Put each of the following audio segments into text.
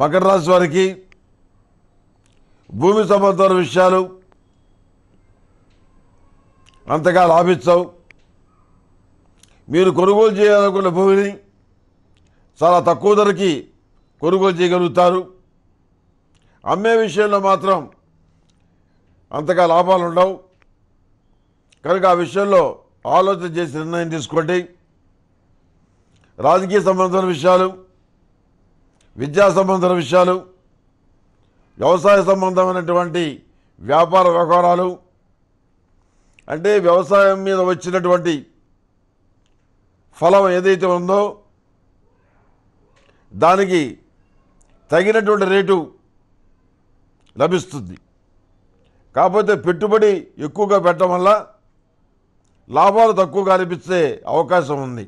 మకర రాశి వారికి భూమి సంబంధమైన విషయాలు అంతగా లాభించవు మీరు కొనుగోలు చేయాలనుకున్న భూమిని చాలా తక్కువ ధరకి కొనుగోలు చేయగలుగుతారు అమ్మే విషయంలో మాత్రం అంతగా లాభాలు ఉండవు కనుక ఆ విషయంలో ఆలోచన చేసి నిర్ణయం తీసుకోండి రాజకీయ సంబంధమైన విషయాలు విద్యా సంబంధ విషయాలు వ్యవసాయ సంబంధమైనటువంటి వ్యాపార వ్యవహారాలు అంటే వ్యవసాయం మీద వచ్చినటువంటి ఫలం ఏదైతే ఉందో దానికి తగినటువంటి రేటు లభిస్తుంది కాకపోతే పెట్టుబడి ఎక్కువగా పెట్టడం వల్ల లాభాలు తక్కువగా అనిపించే అవకాశం ఉంది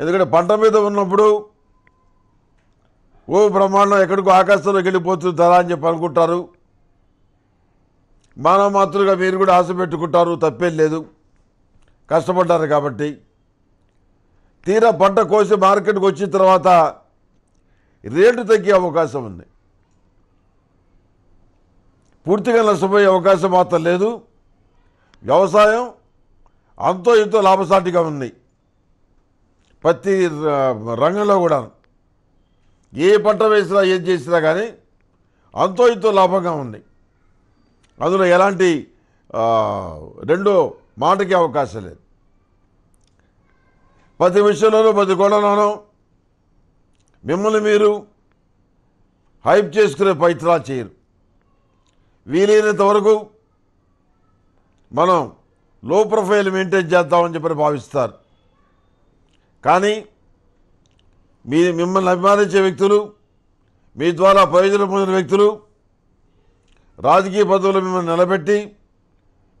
ఎందుకంటే పంట మీద ఉన్నప్పుడు ఓ బ్రహ్మాండం ఎక్కడికో ఆకాశంలోకి వెళ్ళిపోతుంది తరా అని చెప్పి అనుకుంటారు మానవ మాతృగా మీరు కూడా ఆశ పెట్టుకుంటారు తప్పేం లేదు కష్టపడ్డారు కాబట్టి తీరా పంట కోసి మార్కెట్కి వచ్చిన తర్వాత రేటు తగ్గే అవకాశం ఉంది పూర్తిగా నష్టపోయే అవకాశం మాత్రం లేదు వ్యవసాయం అంతో ఎంతో లాభసాటిగా ఉంది ప్రతి రంగంలో కూడా ఏ పంట వేసినా ఏం చేసినా కానీ అంతో ఇంతో లాభంగా ఉంది అందులో ఎలాంటి రెండో మాటకి అవకాశం లేదు ప్రతి విషయంలోనూ ప్రతి కోణంలోనూ మిమ్మల్ని మీరు హైప్ చేసుకునే పైత్రా చేయరు వీలైనంత వరకు మనం లో ప్రొఫైల్ మెయింటైన్ చేద్దామని చెప్పి భావిస్తారు కానీ మీ మిమ్మల్ని అభిమానించే వ్యక్తులు మీ ద్వారా ప్రయోజనం పొందిన వ్యక్తులు రాజకీయ పదవులు మిమ్మల్ని నిలబెట్టి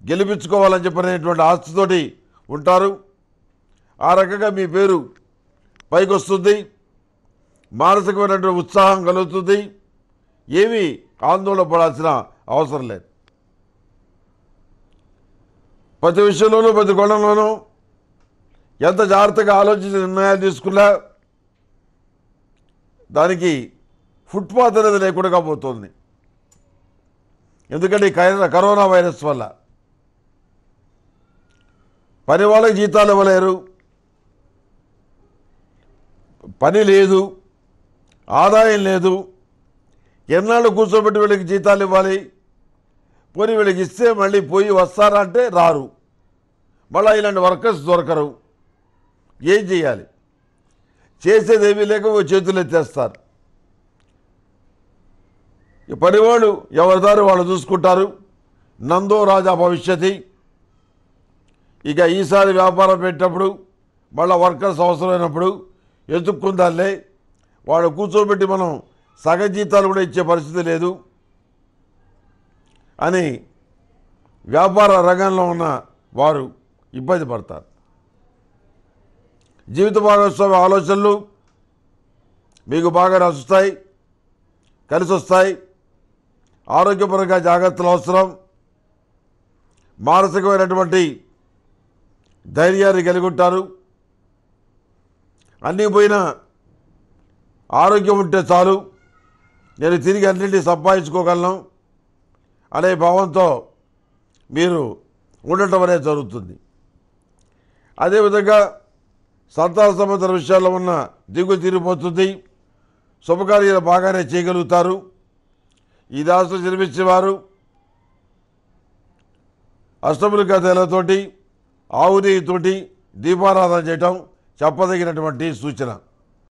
గెలిపించుకోవాలని చెప్పినటువంటి ఆస్తితోటి ఉంటారు ఆ రకంగా మీ పేరు పైకి వస్తుంది మానసికమైనటువంటి ఉత్సాహం కలుగుతుంది ఏమీ ఆందోళన పడాల్సిన అవసరం లేదు ప్రతి విషయంలోనూ ప్రతి కోణంలోనూ ఎంత జాగ్రత్తగా ఆలోచించి నిర్ణయాలు తీసుకున్నా దానికి ఫుట్పాత్ అనేది లేకుండా పోతుంది ఎందుకంటే కరోనా వైరస్ వల్ల పని వాళ్ళకి జీతాలు ఇవ్వలేరు పని లేదు ఆదాయం లేదు ఎన్నాళ్ళు కూర్చోబెట్టి వీళ్ళకి జీతాలు ఇవ్వాలి పోనీ వీళ్ళకి ఇస్తే మళ్ళీ పోయి వస్తారా అంటే రారు మళ్ళీ ఇలాంటి వర్కర్స్ దొరకరు ఏం చేయాలి ఏమీ లేక ఓ చేతులు ఎత్తేస్తారు ఈ పనివాళ్ళు ఎవరిదారు వాళ్ళు చూసుకుంటారు నందో రాజా భవిష్యత్తి ఇక ఈసారి వ్యాపారం పెట్టినప్పుడు మళ్ళీ వర్కర్స్ అవసరమైనప్పుడు ఎత్తుక్కుందాలే వాళ్ళు కూర్చోబెట్టి మనం సగ జీతాలు కూడా ఇచ్చే పరిస్థితి లేదు అని వ్యాపార రంగంలో ఉన్న వారు ఇబ్బంది పడతారు జీవిత భాగస్వామి ఆలోచనలు మీకు బాగా నచ్చుతాయి కలిసి వస్తాయి ఆరోగ్యపరంగా జాగ్రత్తలు అవసరం మానసికమైనటువంటి ధైర్యాన్ని కలిగి ఉంటారు అన్నీ పోయినా ఆరోగ్యం ఉంటే చాలు నేను తిరిగి అన్నింటినీ సంపాదించుకోగలను అనే భావంతో మీరు ఉండటం అనేది జరుగుతుంది అదేవిధంగా సంతాన సంబంధాల విషయాల్లో ఉన్న దిగులు తీరిపోతుంది శుభకార్యాలు బాగానే చేయగలుగుతారు ఈ రాశిలో జన్మించేవారు అష్టములు కథలతోటి ఆవు నెయ్యితోటి దీపారాధన చేయటం చెప్పదగినటువంటి సూచన